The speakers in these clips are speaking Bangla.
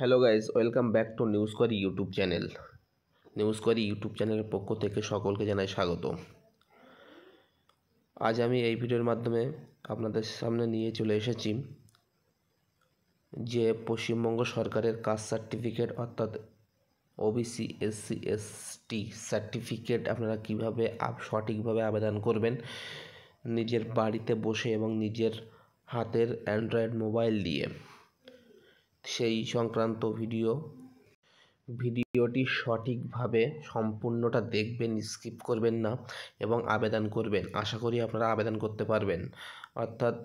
hello guys welcome back to news করি ইউটিউব চ্যানেল নিউজ করি ইউটিউব চ্যানেলের পক্ষ থেকে সকলকে জানাই স্বাগত আজ আমি এই ভিডিওর মাধ্যমে আপনাদের সামনে নিয়ে চলে এসেছি যে পশ্চিমবঙ্গ সরকারের কাস্ট সার্টিফিকেট অর্থাৎ ওবিসি এসসি এসটি সার্টিফিকেট আপনারা কীভাবে সঠিকভাবে আবেদন করবেন নিজের বাড়িতে বসে এবং নিজের হাতের অ্যান্ড্রয়েড মোবাইল দিয়ে সেই সংক্রান্ত ভিডিও ভিডিওটি সঠিকভাবে সম্পূর্ণটা দেখবেন স্কিপ করবেন না এবং আবেদন করবেন আশা করি আপনারা আবেদন করতে পারবেন অর্থাৎ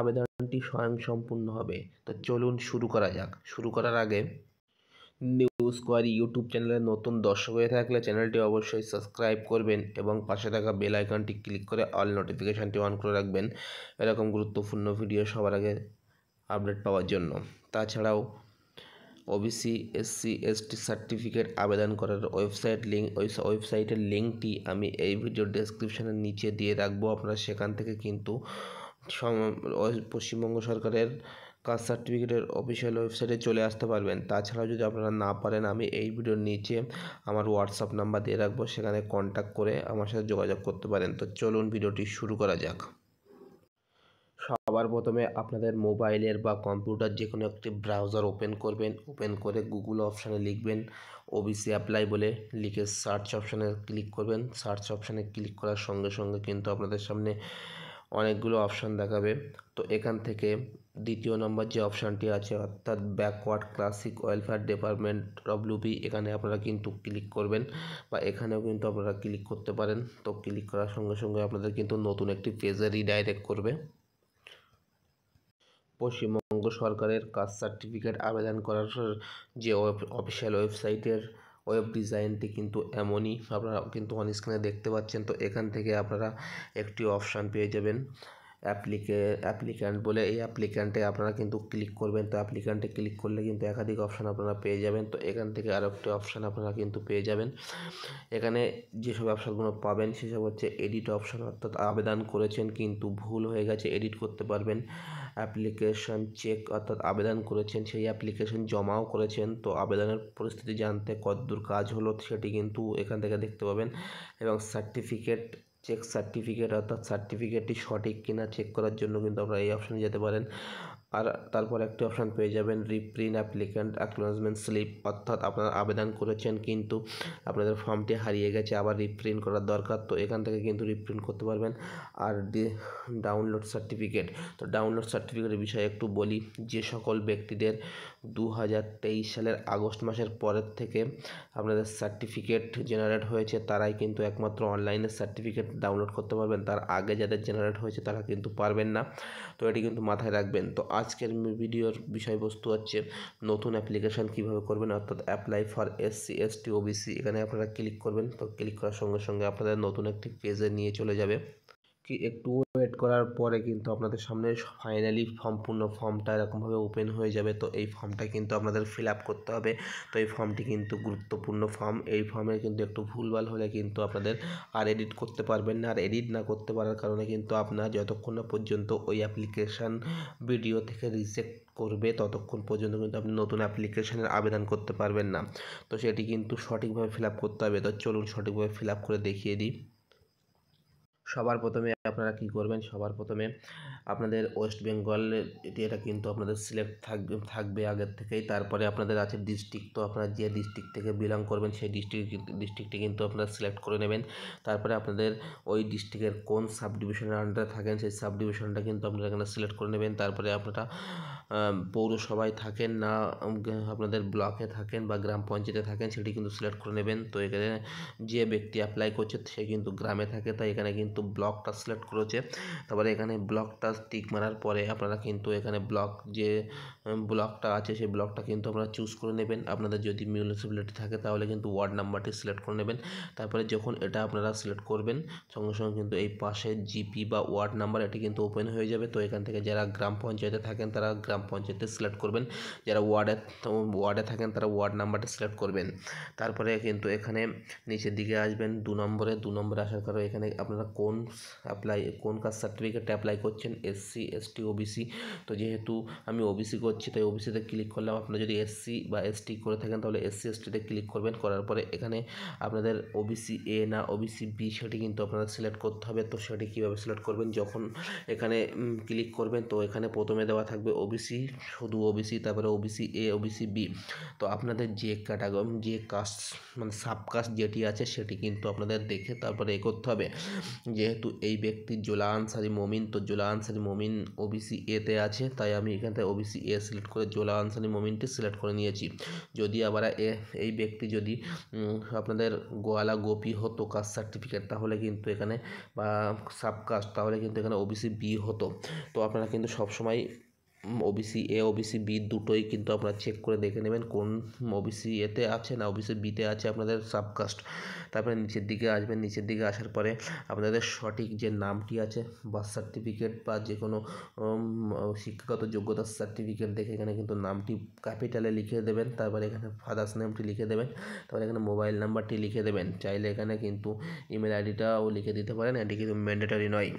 আবেদনটি স্বয়ংসম্পূর্ণ হবে তো চলুন শুরু করা যাক শুরু করার আগে নিউজ কোয়ারি ইউটিউব চ্যানেলে নতুন দর্শক হয়ে থাকলে চ্যানেলটি অবশ্যই সাবস্ক্রাইব করবেন এবং পাশে থাকা বেল আইকনটি ক্লিক করে অল নোটিফিকেশানটি অন করে রাখবেন এরকম গুরুত্বপূর্ণ ভিডিও সবার আগে আপডেট পাওয়ার জন্য তাছাড়াও ওবিসি এসসি এসটি সার্টিফিকেট আবেদন করার ওয়েবসাইট লিঙ্ক ওই ওয়েবসাইটের লিঙ্কটি আমি এই ভিডিও ডেসক্রিপশানের নিচে দিয়ে রাখবো আপনারা সেখান থেকে কিন্তু পশ্চিমবঙ্গ সরকারের কাস্ট সার্টিফিকেটের অফিসিয়াল ওয়েবসাইটে চলে আসতে পারবেন তাছাড়াও যদি আপনারা না পারেন আমি এই ভিডিওর নিচে আমার হোয়াটসঅ্যাপ নাম্বার দিয়ে রাখবো সেখানে কন্ট্যাক্ট করে আমার সাথে যোগাযোগ করতে পারেন তো চলুন ভিডিওটি শুরু করা যাক সবার প্রথমে আপনাদের মোবাইলের বা কম্পিউটার যে কোনো একটি ব্রাউজার ওপেন করবেন ওপেন করে গুগল অপশানে লিখবেন ওবিসি অ্যাপ্লাই বলে লিখে সার্চ অপশানে ক্লিক করবেন সার্চ অপশানে ক্লিক করার সঙ্গে সঙ্গে কিন্তু আপনাদের সামনে অনেকগুলো অপশান দেখাবে তো এখান থেকে দ্বিতীয় নম্বর যে অপশানটি আছে অর্থাৎ backward classic welfare department WP এখানে আপনারা কিন্তু ক্লিক করবেন বা এখানেও কিন্তু আপনারা ক্লিক করতে পারেন তো ক্লিক করার সঙ্গে সঙ্গে আপনাদের কিন্তু নতুন একটি পেজে রিডাইরেক্ট করবে পশ্চিমবঙ্গ সরকারের কাস্ট সার্টিফিকেট আবেদন করার যে অফিসিয়াল ওয়েবসাইটের ওয়েব ডিজাইনটি কিন্তু এমনই আপনারা কিন্তু অন স্ক্রিনে দেখতে পাচ্ছেন তো এখান থেকে আপনারা একটি অপশান পেয়ে যাবেন অ্যাপ্লিকে অ্যাপ্লিক্যান্ট বলে এই অ্যাপ্লিক্যান্টে আপনারা কিন্তু ক্লিক করবেন তো অ্যাপ্লিক্যান্টে ক্লিক করলে কিন্তু একাধিক অপশান আপনারা পেয়ে যাবেন তো এখান থেকে আরও একটি অপশান আপনারা কিন্তু পেয়ে যাবেন এখানে যেসব অপশানগুলো পাবেন সেসব হচ্ছে এডিট অপশান অর্থাৎ আবেদন করেছেন কিন্তু ভুল হয়ে গেছে এডিট করতে পারবেন অ্যাপ্লিকেশন চেক অর্থাৎ আবেদন করেছেন সেই অ্যাপ্লিকেশন জমাও করেছেন তো আবেদনের পরিস্থিতি জানতে কতদূর কাজ হলো সেটি কিন্তু এখান থেকে দেখতে পাবেন এবং সার্টিফিকেট চেক সার্টিফিকেট অর্থাৎ সার্টিফিকেটটি সঠিক কিনা চেক করার জন্য কিন্তু আপনারা এই অপশানে যেতে পারেন আর তারপর একটি অপশান পেয়ে যাবেন রিপ্রিন্ট অ্যাপ্লিক্যান্ট অ্যাকনোলজমেন্ট স্লিপ অর্থাৎ আপনারা আবেদন করেছেন কিন্তু আপনাদের ফর্মটি হারিয়ে গেছে আবার রিপ্রিন্ট করার দরকার তো এখান থেকে কিন্তু রিপ্রিন্ট করতে পারবেন আর ডাউনলোড সার্টিফিকেট তো ডাউনলোড সার্টিফিকেটের বিষয়ে একটু বলি যে সকল ব্যক্তিদের দু সালের আগস্ট মাসের পরের থেকে আপনাদের সার্টিফিকেট জেনারেট হয়েছে তারাই কিন্তু একমাত্র অনলাইনে সার্টিফিকেট ডাউনলোড করতে পারবেন তার আগে যাদের জেনারেট হয়েছে তারা কিন্তু পারবেন না তো এটি কিন্তু মাথায় রাখবেন তো আজকের ভিডিওর বিষয়বস্তু হচ্ছে নতুন অ্যাপ্লিকেশান কীভাবে করবেন অর্থাৎ apply for SC ST OBC এখানে আপনারা ক্লিক করবেন তো ক্লিক করার সঙ্গে সঙ্গে আপনাদের নতুন একটি পেজে নিয়ে চলে যাবে কি একটু ওয়েট করার পরে কিন্তু আপনাদের সামনে ফাইনালি সম্পূর্ণ ফর্মটা এরকমভাবে ওপেন হয়ে যাবে তো এই ফর্মটা কিন্তু আপনাদের ফিল আপ করতে হবে তো এই ফর্মটি কিন্তু গুরুত্বপূর্ণ ফর্ম এই ফর্মে কিন্তু একটু ভুলভাল হলে কিন্তু আপনাদের আর এডিট করতে পারবেন না আর এডিট না করতে পারার কারণে কিন্তু আপনার যতক্ষণ না পর্যন্ত ওই অ্যাপ্লিকেশান ভিডিও থেকে রিজেক্ট করবে ততক্ষণ পর্যন্ত কিন্তু আপনি নতুন অ্যাপ্লিকেশনের আবেদন করতে পারবেন না তো সেটি কিন্তু সঠিকভাবে ফিল আপ করতে হবে তো চলুন সঠিকভাবে ফিল আপ করে দেখিয়ে দিই সবার প্রথমে আপনারা কি করবেন সবার প্রথমে আপনাদের ওয়েস্ট বেঙ্গল এটি এটা কিন্তু আপনাদের সিলেক্ট থাকবে থাকবে আগের থেকেই তারপরে আপনাদের আছে ডিস্ট্রিক্ট তো আপনারা যে ডিস্ট্রিক্ট থেকে বিলং করবেন সেই ডিস্ট্রিক্ট ডিস্ট্রিক্টে কিন্তু আপনারা সিলেক্ট করে নেবেন তারপরে আপনাদের ওই ডিস্ট্রিক্টের কোন সাব ডিভিশনের আন্ডারে থাকেন সেই সাব ডিভিশনটা কিন্তু আপনারা এখানে সিলেক্ট করে নেবেন তারপরে আপনারা পৌরসভায় থাকেন না আপনাদের ব্লকে থাকেন বা গ্রাম পঞ্চায়েতে থাকেন সেটি কিন্তু সিলেক্ট করে নেবেন তো এখানে যে ব্যক্তি অ্যাপ্লাই করছে সে কিন্তু গ্রামে থাকে তাই এখানে কিন্তু ব্লকটা সিলেক্ট করেছে তারপরে এখানে ব্লকটা টিক মারার পরে আপনারা কিন্তু এখানে ব্লক যে ব্লকটা আছে সেই ব্লকটা কিন্তু আপনারা চুজ করে নেবেন আপনাদের যদি মিউনিসিপ্যালিটি থাকে তাহলে কিন্তু ওয়ার্ড নাম্বারটি সিলেক্ট করে নেবেন তারপরে যখন এটা আপনারা সিলেক্ট করবেন সঙ্গে সঙ্গে কিন্তু এই পাশে জিপি বা ওয়ার্ড নাম্বার এটি কিন্তু ওপেন হয়ে যাবে তো এখান থেকে যারা গ্রাম পঞ্চায়েতে থাকেন তারা গ্রাম পঞ্চায়েতে সিলেক্ট করবেন যারা ওয়ার্ডে ওয়ার্ডে থাকেন তারা ওয়ার্ড নাম্বারটি সিলেক্ট করবেন তারপরে কিন্তু এখানে নিচের দিকে আসবেন দু নম্বরে দু নম্বরে আসার কারণে এখানে আপনারা কোন অ্যাপ্লাই কোন কাজ সার্টিফিকেটটা অ্যাপ্লাই করছেন এসসি এসটি ওবিসি তো যেহেতু আমি ওবিসি করছি করছি তাই ওবিসিতে ক্লিক করলাম আপনারা যদি এসসি বা এসটি করে থাকেন তাহলে এসসি এসটিতে ক্লিক করবেন করার পরে এখানে আপনাদের ওবিসি এ না ওবিসি বি সেটি কিন্তু আপনারা সিলেক্ট করতে হবে তো সেটি কীভাবে সিলেক্ট করবেন যখন এখানে ক্লিক করবেন তো এখানে প্রথমে দেওয়া থাকবে ওবিসি শুধু ওবিসি তারপরে ওবিসি এ ওবিসি বি তো আপনাদের যে ক্যাটাগরি যে কাস্ট মানে সাবকাস্ট যেটি আছে সেটি কিন্তু আপনাদের দেখে তারপরে এ করতে হবে যেহেতু এই ব্যক্তি জোলা আনসারি মমিন তো জোলা আনসারি মমিন ওবিসি এতে আছে তাই আমি এখানে ওবিসি এস সিলেক্ট করে জোলা আনসানি মোমিনটি সিলেক্ট করে নিয়েছি যদি আবার এই ব্যক্তি যদি আপনাদের গোয়ালা গোপি হতো কাস্ট সার্টিফিকেট তাহলে কিন্তু এখানে বা সাবকাস্ট তাহলে কিন্তু এখানে ওবিসি বি হতো তো আপনারা কিন্তু সবসময় ওবিসি এ ওবিসি বি দুটোই কিন্তু আপনারা চেক করে দেখে নেবেন কোন ওবিসি এতে আছে না ওবিসি বিতে আছে আপনাদের সাবকাস্ট তারপরে নিচের দিকে আসবেন নিচের দিকে আসার পরে আপনাদের সঠিক যে নামটি আছে বার্থ সার্টিফিকেট বা যে কোনো শিক্ষাগত যোগ্যতার সার্টিফিকেট দেখে এখানে কিন্তু নামটি ক্যাপিটালে লিখে দেবেন তারপরে এখানে ফাদার্স নেমটি লিখে দেবেন তারপরে এখানে মোবাইল নাম্বারটি লিখে দেবেন চাইলে এখানে কিন্তু ইমেল আইডিটাও লিখে দিতে পারেন এটি কিন্তু ম্যান্ডেটরি নয়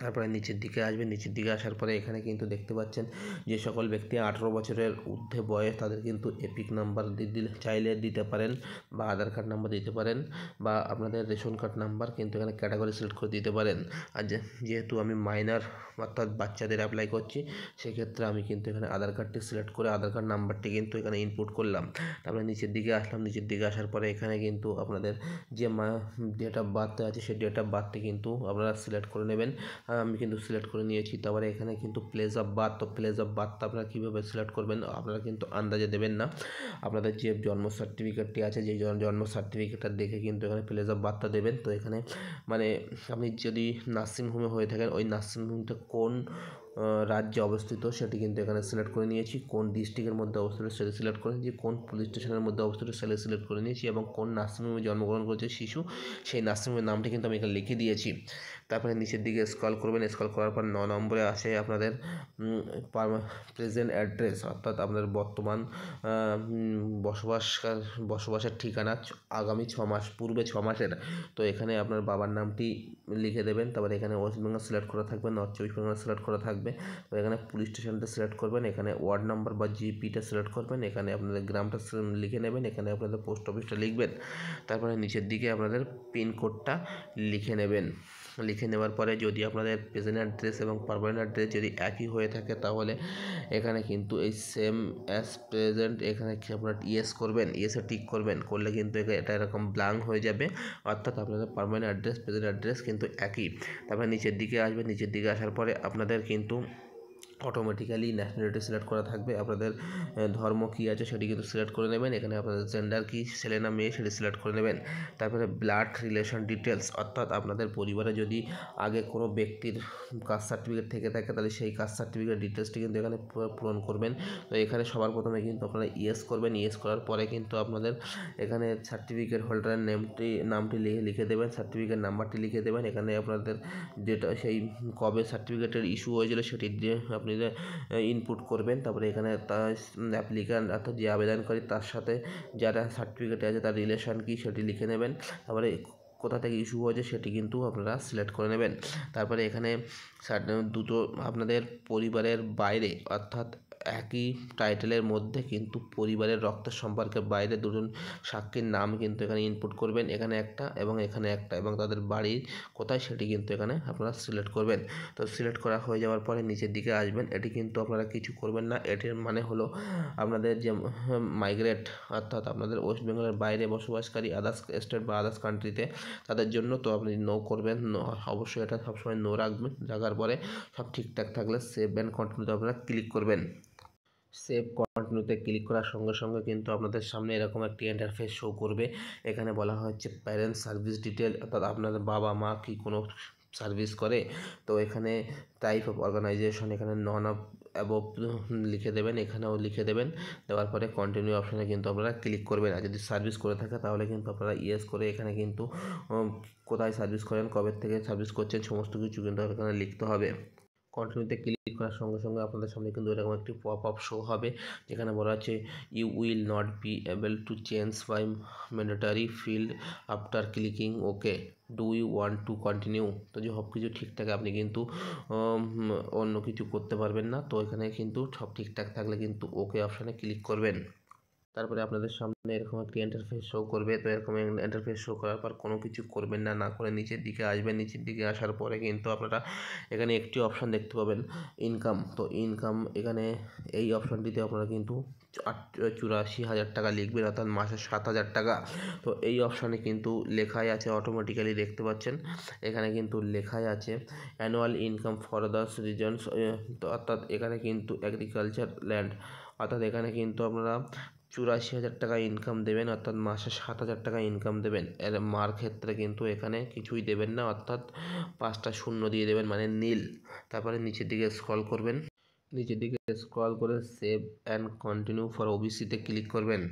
তারপরে নিচের দিকে আসবে নিচের দিকে আসার পরে এখানে কিন্তু দেখতে পাচ্ছেন যে সকল ব্যক্তি আঠেরো বছরের ঊর্ধ্বে বয়স তাদের কিন্তু এপিক নাম্বার দিলে চাইলে দিতে পারেন বা আধার কার্ড নাম্বার দিতে পারেন বা আপনাদের রেশন কার্ড নাম্বার কিন্তু এখানে ক্যাটাগরি সিলেক্ট করে দিতে পারেন আর যেহেতু আমি মাইনার অর্থাৎ বাচ্চাদের অ্যাপ্লাই করছি সেক্ষেত্রে আমি কিন্তু এখানে আধার কার্ডটি সিলেক্ট করে আধার কার্ড নাম্বারটি কিন্তু এখানে ইনপুট করলাম তারপরে নিচের দিকে আসলাম নিচের দিকে আসার পরে এখানে কিন্তু আপনাদের যে ডেট অফ বার্থ আছে সেই ডেট অফ বার্থটি কিন্তু আপনারা সিলেক্ট করে নেবেন আমি কিন্তু সিলেক্ট করে নিয়েছি তারপরে এখানে কিন্তু প্লেস অফ বার্থ তো প্লেস অফ বার্থ আপনারা কীভাবে সিলেক্ট করবেন আপনারা কিন্তু আন্দাজে দেবেন না আপনাদের যে জন্ম সার্টিফিকেটটি আছে যে জন্ম সার্টিফিকেটটা দেখে কিন্তু এখানে প্লেস অফ বার্থটা দেবেন তো এখানে মানে আপনি যদি নার্সিংহোমে হয়ে থাকেন ওই নার্সিংহোমটা কোন রাজ্যে অবস্থিত সেটি কিন্তু এখানে সিলেক্ট করে নিয়েছি কোন ডিস্ট্রিক্টের মধ্যে অবস্থিত সেটি সিলেক্ট করে নিয়েছি কোন পুলিশ স্টেশনের মধ্যে অবস্থিত সেটি সিলেক্ট করে নিয়েছি এবং কোন নার্সিংহোমে জন্মগ্রহণ করেছে শিশু সেই নার্সিংহোমের নামটি কিন্তু আমি এখানে লিখে দিয়েছি তারপরে নিচের দিকে স্কল করবেন স্কল করার পর ন নম্বরে আসে আপনাদের প্রেজেন্ট অ্যাড্রেস অর্থাৎ আপনাদের বর্তমান বসবাস বসবাসের ঠিকানা আগামী ছ মাস পূর্বে ছ মাসের তো এখানে আপনার বাবার নামটি লিখে দেবেন তারপর এখানে ওয়েস্ট বেঙ্গল সিলেক্ট করা থাকবে নর্থ চব্বিশ পরগনা সিলেক্ট করা থাকবে তারপর এখানে পুলিশ স্টেশনটা সিলেক্ট করবেন এখানে ওয়ার্ড নাম্বার বা জিপিটা সিলেক্ট করবেন এখানে আপনাদের গ্রামটা লিখে নেবেন এখানে আপনাদের পোস্ট অফিসটা লিখবেন তারপরে নিচের দিকে আপনাদের পিনকোডটা লিখে নেবেন লিখে নেওয়ার পরে যদি আপনাদের প্রেজেন্ট অ্যাড্রেস এবং পারমানেন্ট অ্যাড্রেস যদি একই হয়ে থাকে তাহলে এখানে কিন্তু এই সেম অ্যাজ প্রেজেন্ট এখানে আপনারা ইয়েস করবেন ইয়েসে টিক করবেন করলে কিন্তু এটা এরকম ব্লাঙ্ক হয়ে যাবে অর্থাৎ আপনাদের পারমানেন্ট অ্যাড্রেস প্রেজেন্ট অ্যাড্রেস কিন্তু একই তারপরে নিচের দিকে আসবে নিচের দিকে আসার পরে আপনাদের কিন্তু অটোমেটিক্যালি ন্যাশনালিটি সিলেক্ট করা থাকবে আপনাদের ধর্ম কী আছে সেটি কিন্তু সিলেক্ট করে নেবেন এখানে আপনাদের জেন্ডার কী ছেলে না মেয়ে সেটি সিলেক্ট করে নেবেন তারপরে ব্লাড রিলেশন ডিটেলস অর্থাৎ আপনাদের পরিবারে যদি আগে কোনো ব্যক্তির কাস্ট সার্টিফিকেট থেকে থাকে তাহলে সেই কাস্ট সার্টিফিকেট ডিটেলসটি কিন্তু এখানে পূরণ করবেন তো এখানে সবার প্রথমে কিন্তু আপনারা ইয়েস করবেন ইয়েস করার পরে কিন্তু আপনাদের এখানে সার্টিফিকেট হোল্ডারের নেমটি নামটি লিখে লিখে দেবেন সার্টিফিকেট নাম্বারটি লিখে দেবেন এখানে আপনাদের যেটা সেই কবে সার্টিফিকেটের ইস্যু হয়েছিল সেটি দিয়ে আপনি ইনপুট করবেন তারপরে এখানে তার অ্যাপ্লিক্যান্ট অর্থাৎ যে আবেদনকারী তার সাথে যারা সার্টিফিকেট আছে তার রিলেশন কী সেটি লিখে নেবেন তারপরে কোথা থেকে ইস্যু হয়েছে সেটি কিন্তু আপনারা সিলেক্ট করে নেবেন তারপরে এখানে দুটো আপনাদের পরিবারের বাইরে অর্থাৎ একই টাইটেলের মধ্যে কিন্তু পরিবারের রক্তের সম্পর্কে বাইরে দুজন সাক্ষীর নাম কিন্তু এখানে ইনপুট করবেন এখানে একটা এবং এখানে একটা এবং তাদের বাড়ির কোথায় সেটি কিন্তু এখানে আপনারা সিলেক্ট করবেন তো সিলেক্ট করা হয়ে যাওয়ার পরে নিচের দিকে আসবেন এটি কিন্তু আপনারা কিছু করবেন না এটির মানে হলো আপনাদের যে মাইগ্রেট অর্থাৎ আপনাদের ওয়েস্ট বেঙ্গলের বাইরে বসবাসকারী আদার্স স্টেট বা আদার্স কান্ট্রিতে তাদের জন্য তো আপনি নো করবেন অবশ্যই এটা সবসময় নো রাখবেন রাখার পরে সব ঠিকঠাক থাকলে সেভ অ্যান্ড কন্টিনিউতে আপনারা ক্লিক করবেন সেভ কন্টিনিউতে ক্লিক করার সঙ্গে সঙ্গে কিন্তু আপনাদের সামনে এরকম একটি ইন্টারফেস শো করবে এখানে বলা হচ্ছে প্যারেন্টস সার্ভিস ডিটেল অর্থাৎ আপনাদের বাবা মা কি কোনো সার্ভিস করে তো এখানে টাইপ অফ অর্গানাইজেশন এখানে নন অফ অ্যাবভ লিখে দেবেন এখানেও লিখে দেবেন দেওয়ার পরে কন্টিনিউ অপশানে কিন্তু আপনারা ক্লিক করবেন আর যদি সার্ভিস করে থাকে তাহলে কিন্তু আপনারা ইয়েস করে এখানে কিন্তু কোথায় সার্ভিস করেন কবে থেকে সার্ভিস করছেন সমস্ত কিছু কিন্তু এখানে লিখতে হবে কন্টিনিউতে ক্লিক করার সঙ্গে সঙ্গে আপনাদের সামনে কিন্তু এরকম একটি পপ আপ শো হবে যেখানে বলা আছে you will not be able to change by mandatory field after clicking okay do you want to continue তো যে সব কিছু ঠিকঠাক আপনি কিন্তু অন্য কিছু করতে পারবেন না তো এখানে কিন্তু সব ঠিকঠাক থাকলে কিন্তু ওকে অপশানে ক্লিক করবেন তারপরে আপনাদের সামনে এরকম একটি ইন্টারফেস শো করবে তো এরকম ইন্টারফেস শো করার পর কোনো কিছু করবেন না না করে নিচের দিকে আসবেন নিচের দিকে আসার পরে কিন্তু আপনারা এখানে একটি অপশান দেখতে পাবেন ইনকাম তো ইনকাম এখানে এই অপশানটিতে আপনারা কিন্তু চুরাশি হাজার টাকা লিখবেন অর্থাৎ মাসে সাত হাজার টাকা তো এই অপশানে কিন্তু লেখাই আছে অটোমেটিক্যালি দেখতে পাচ্ছেন এখানে কিন্তু লেখাই আছে annual income for this reasons অর্থাৎ এখানে কিন্তু অ্যাগ্রিকালচার ল্যান্ড অর্থাৎ এখানে কিন্তু আপনারা চুরাশি হাজার টাকা ইনকাম দেবেন অর্থাৎ মাসে সাত হাজার টাকা ইনকাম দেবেন এর মার ক্ষেত্রে কিন্তু এখানে কিছুই দেবেন না অর্থাৎ পাঁচটা শূন্য দিয়ে দেবেন মানে নীল তারপরে নিচের দিকে স্ক্রল করবেন নিচের দিকে স্ক্রল করে সেভ অ্যান্ড কন্টিনিউ ফর ওবিসিতে ক্লিক করবেন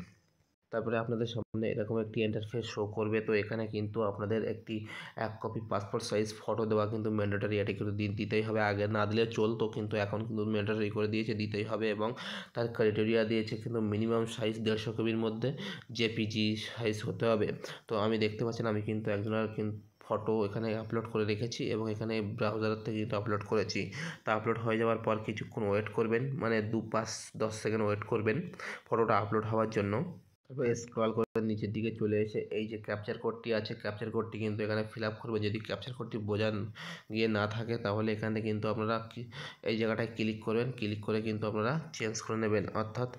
তারপরে আপনাদের সামনে এরকম একটি ইন্টারফেস শো করবে তো এখানে কিন্তু আপনাদের একটি এক কপি পাসপোর্ট সাইজ ফটো দেওয়া কিন্তু ম্যান্ডেটারি এটি কিন্তু দিতেই হবে আগে না দিলে চলতো কিন্তু এখন কিন্তু ম্যান্ডেটারি করে দিয়েছে দিতেই হবে এবং তার ক্রাইটেরিয়া দিয়েছে কিন্তু মিনিমাম সাইজ দেড়শো কপির মধ্যে জেপিজি সাইজ হতে হবে তো আমি দেখতে পাচ্ছেন আমি কিন্তু একজনের কিন্তু ফটো এখানে আপলোড করে রেখেছি এবং এখানে ব্রাউজারের থেকে কিন্তু আপলোড করেছি তা আপলোড হয়ে যাওয়ার পর কিছুক্ষণ ওয়েট করবেন মানে দু পাঁচ দশ সেকেন্ড ওয়েট করবেন ফটোটা আপলোড হওয়ার জন্য তারপর স্ক্রল করে নিচের দিকে চলে এসে এই যে ক্যাপচার কোডটি আছে ক্যাপচার কোডটি কিন্তু এখানে ফিল আপ করবে যদি ক্যাপচার কোডটি বোঝান গিয়ে না থাকে তাহলে এখানে কিন্তু আপনারা এই জায়গাটায় ক্লিক করবেন ক্লিক করে কিন্তু আপনারা চেঞ্জ করে নেবেন অর্থাৎ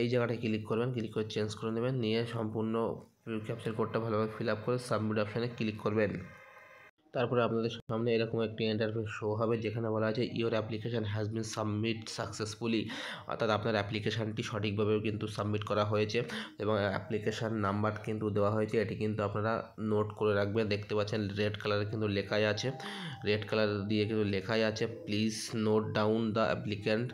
এই জায়গাটায় ক্লিক করবেন ক্লিক করে চেঞ্জ করে নেবেন নিয়ে সম্পূর্ণ ক্যাপচার কোডটা ভালোভাবে ফিল আপ করে সাবমিট অপশানে ক্লিক করবেন তারপরে আপনাদের সামনে এরকম একটি ইন্টারফেস শো হবে যেখানে বলা আছে your application has been submit successfully অর্থাৎ আপনার অ্যাপ্লিকেশানটি সঠিকভাবে কিন্তু সাবমিট করা হয়েছে এবং অ্যাপ্লিকেশান নাম্বার কিন্তু দেওয়া হয়েছে এটি কিন্তু আপনারা নোট করে রাখবেন দেখতে পাচ্ছেন রেড কালারে কিন্তু লেখাই আছে রেড কালার দিয়ে কিন্তু লেখাই আছে please note down the applicant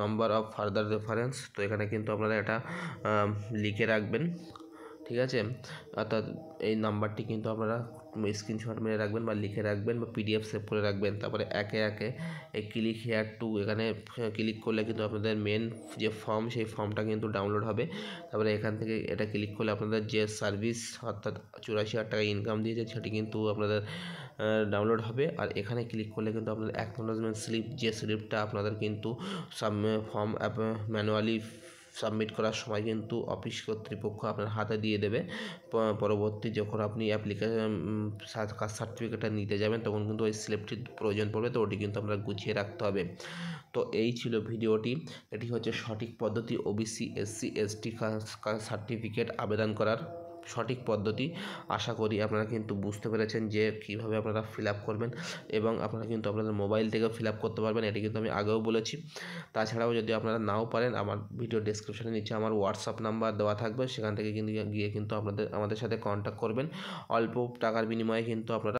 number of further reference তো এখানে কিন্তু আপনারা এটা লিখে রাখবেন ঠিক আছে অর্থাৎ এই নাম্বারটি কিন্তু আপনারা স্ক্রিনশট মেরে রাখবেন বা লিখে রাখবেন বা পিডিএফ সেভ করে রাখবেন তারপরে একে একে এই ক্লিক হেয়ার টু এখানে ক্লিক করলে কিন্তু আপনাদের মেন যে ফর্ম সেই ফর্মটা কিন্তু ডাউনলোড হবে তারপরে এখান থেকে এটা ক্লিক করলে আপনাদের যে সার্ভিস অর্থাৎ চুরাশি হাজার টাকা ইনকাম দিয়েছে সেটি কিন্তু আপনাদের ডাউনলোড হবে আর এখানে ক্লিক করলে কিন্তু আপনাদের অ্যাকনোলজমেন্ট স্লিপ যে স্লিপটা আপনাদের কিন্তু some form app manually submit করার সময় কিন্তু অফিস কর্তৃপক্ষ আপনার হাতে দিয়ে দেবে পরবর্তী যখন আপনি অ্যাপ্লিকেশন কাজ সার্টিফিকেটটা নিতে যাবেন তখন কিন্তু ওই স্লিপটির প্রয়োজন পড়বে তো ওটি কিন্তু আমরা গুছিয়ে রাখতে হবে তো এই ছিল ভিডিওটি এটি হচ্ছে সঠিক পদ্ধতি ওবিসি এসসি এসটি সার্টিফিকেট আবেদন করার সঠিক পদ্ধতি আশা করি আপনারা কিন্তু বুঝতে পেরেছেন যে কিভাবে আপনারা ফিল আপ করবেন এবং আপনারা কিন্তু আপনাদের মোবাইল থেকেও ফিল আপ করতে পারবেন এটি কিন্তু আমি আগেও বলেছি তাছাড়াও যদি আপনারা নাও পারেন আমার ভিডিও ডিসক্রিপশানে নিচে আমার হোয়াটসঅ্যাপ নাম্বার দেওয়া থাকবে সেখান থেকে কিন্তু গিয়ে কিন্তু আপনাদের আমাদের সাথে কন্ট্যাক্ট করবেন অল্প টাকার বিনিময়ে কিন্তু আপনারা